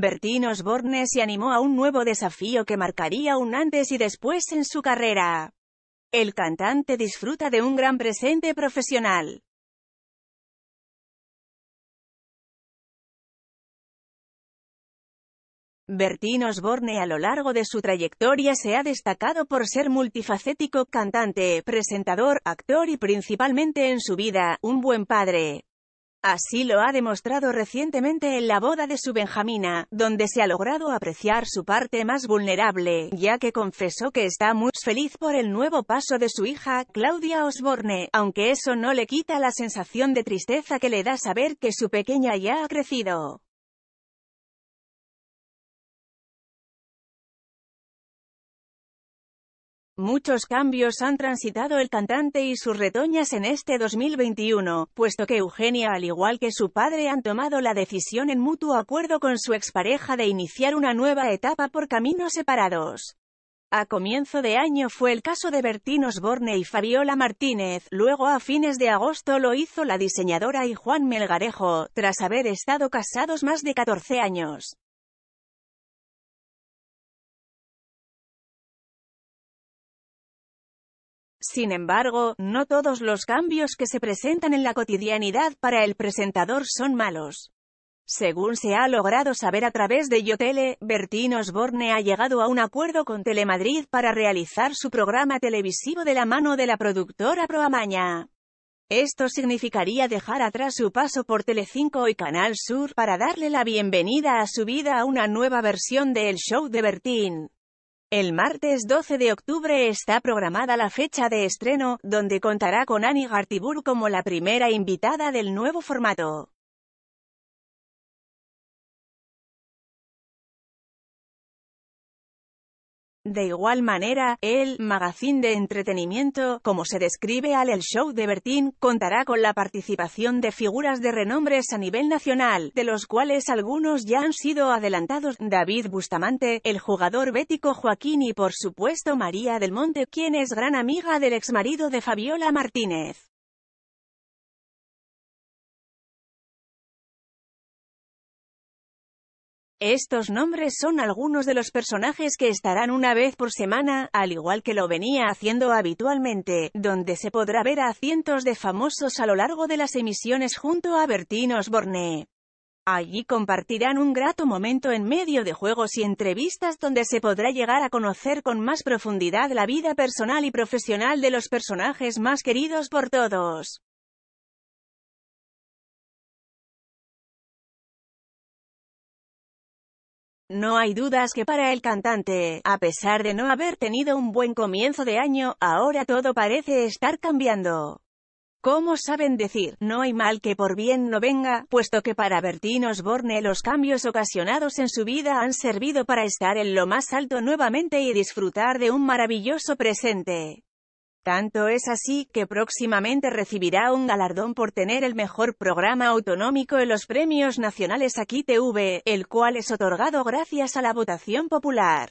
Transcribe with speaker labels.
Speaker 1: Bertín Osborne se animó a un nuevo desafío que marcaría un antes y después en su carrera. El cantante disfruta de un gran presente profesional. Bertín Osborne a lo largo de su trayectoria se ha destacado por ser multifacético, cantante, presentador, actor y principalmente en su vida, un buen padre. Así lo ha demostrado recientemente en la boda de su Benjamina, donde se ha logrado apreciar su parte más vulnerable, ya que confesó que está muy feliz por el nuevo paso de su hija, Claudia Osborne, aunque eso no le quita la sensación de tristeza que le da saber que su pequeña ya ha crecido. Muchos cambios han transitado el cantante y sus retoñas en este 2021, puesto que Eugenia al igual que su padre han tomado la decisión en mutuo acuerdo con su expareja de iniciar una nueva etapa por caminos separados. A comienzo de año fue el caso de Bertín Osborne y Fabiola Martínez, luego a fines de agosto lo hizo la diseñadora y Juan Melgarejo, tras haber estado casados más de 14 años. Sin embargo, no todos los cambios que se presentan en la cotidianidad para el presentador son malos. Según se ha logrado saber a través de Yotele, Bertín Osborne ha llegado a un acuerdo con Telemadrid para realizar su programa televisivo de la mano de la productora Proamaña. Esto significaría dejar atrás su paso por Telecinco y Canal Sur para darle la bienvenida a su vida a una nueva versión del show de Bertín. El martes 12 de octubre está programada la fecha de estreno, donde contará con Annie Gartibur como la primera invitada del nuevo formato. De igual manera, el magazine de entretenimiento, como se describe al El Show de Bertín, contará con la participación de figuras de renombres a nivel nacional, de los cuales algunos ya han sido adelantados, David Bustamante, el jugador bético Joaquín y por supuesto María del Monte, quien es gran amiga del exmarido de Fabiola Martínez. Estos nombres son algunos de los personajes que estarán una vez por semana, al igual que lo venía haciendo habitualmente, donde se podrá ver a cientos de famosos a lo largo de las emisiones junto a Bertín Osborne. Allí compartirán un grato momento en medio de juegos y entrevistas donde se podrá llegar a conocer con más profundidad la vida personal y profesional de los personajes más queridos por todos.
Speaker 2: No hay dudas
Speaker 1: que para el cantante, a pesar de no haber tenido un buen comienzo de año, ahora todo parece estar cambiando. ¿Cómo saben decir, no hay mal que por bien no venga, puesto que para Bertín Osborne los cambios ocasionados en su vida han servido para estar en lo más alto nuevamente y disfrutar de un maravilloso presente. Tanto es así, que próximamente recibirá un galardón por tener el mejor programa autonómico en los premios nacionales Aquí TV, el cual es otorgado gracias a la votación
Speaker 2: popular.